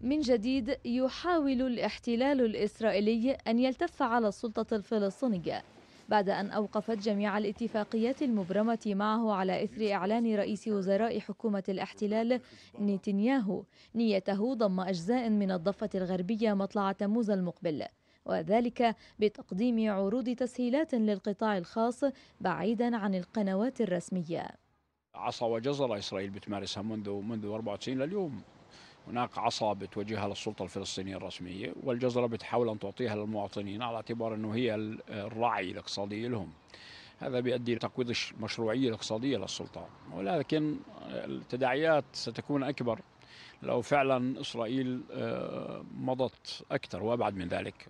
من جديد يحاول الاحتلال الإسرائيلي أن يلتف على السلطة الفلسطينية بعد أن أوقفت جميع الاتفاقيات المبرمة معه على إثر إعلان رئيس وزراء حكومة الاحتلال نتنياهو نيته ضم أجزاء من الضفة الغربية مطلع تموز المقبل وذلك بتقديم عروض تسهيلات للقطاع الخاص بعيدا عن القنوات الرسمية عصا وجزر إسرائيل بتمارسها منذ منذ 94 لليوم هناك عصا بتوجهها للسلطه الفلسطينيه الرسميه والجزره بتحاول ان تعطيها للمواطنين على اعتبار انه هي الراعي الاقتصادي لهم. هذا بيؤدي لتقويض المشروعيه الاقتصاديه للسلطه ولكن التداعيات ستكون اكبر لو فعلا اسرائيل آه، مضت اكثر وابعد من ذلك.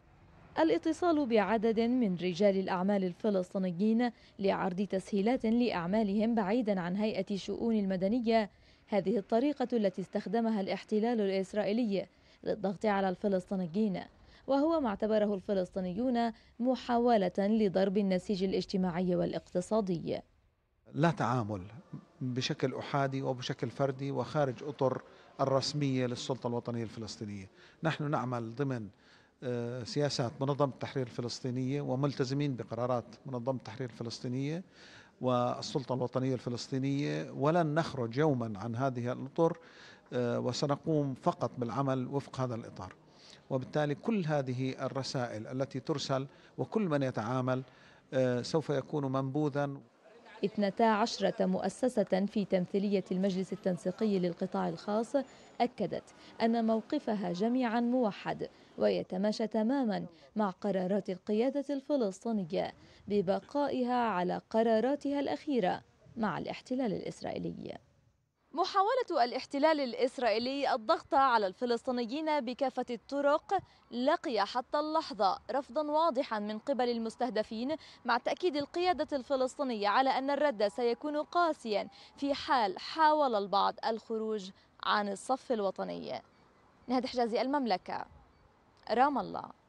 الاتصال بعدد من رجال الأعمال الفلسطينيين لعرض تسهيلات لأعمالهم بعيدا عن هيئة الشؤون المدنية هذه الطريقة التي استخدمها الاحتلال الإسرائيلي للضغط على الفلسطينيين وهو ما اعتبره الفلسطينيون محاولة لضرب النسيج الاجتماعي والاقتصادي لا تعامل بشكل أحادي وبشكل فردي وخارج أطر الرسمية للسلطة الوطنية الفلسطينية نحن نعمل ضمن آه، سياسات منظمة التحرير الفلسطينية وملتزمين بقرارات منظمة التحرير الفلسطينية والسلطة الوطنية الفلسطينية ولن نخرج يوما عن هذه الأطر آه، وسنقوم فقط بالعمل وفق هذا الإطار وبالتالي كل هذه الرسائل التي ترسل وكل من يتعامل آه، سوف يكون منبوذا 12 مؤسسة في تمثيلية المجلس التنسيقي للقطاع الخاص أكدت أن موقفها جميعا موحد ويتماشى تماما مع قرارات القيادة الفلسطينية ببقائها على قراراتها الأخيرة مع الاحتلال الإسرائيلي محاولة الاحتلال الإسرائيلي الضغط على الفلسطينيين بكافة الطرق لقي حتى اللحظة رفضا واضحا من قبل المستهدفين مع تأكيد القيادة الفلسطينية على أن الرد سيكون قاسيا في حال حاول البعض الخروج عن الصف الوطني نهاد حجازي المملكة رام الله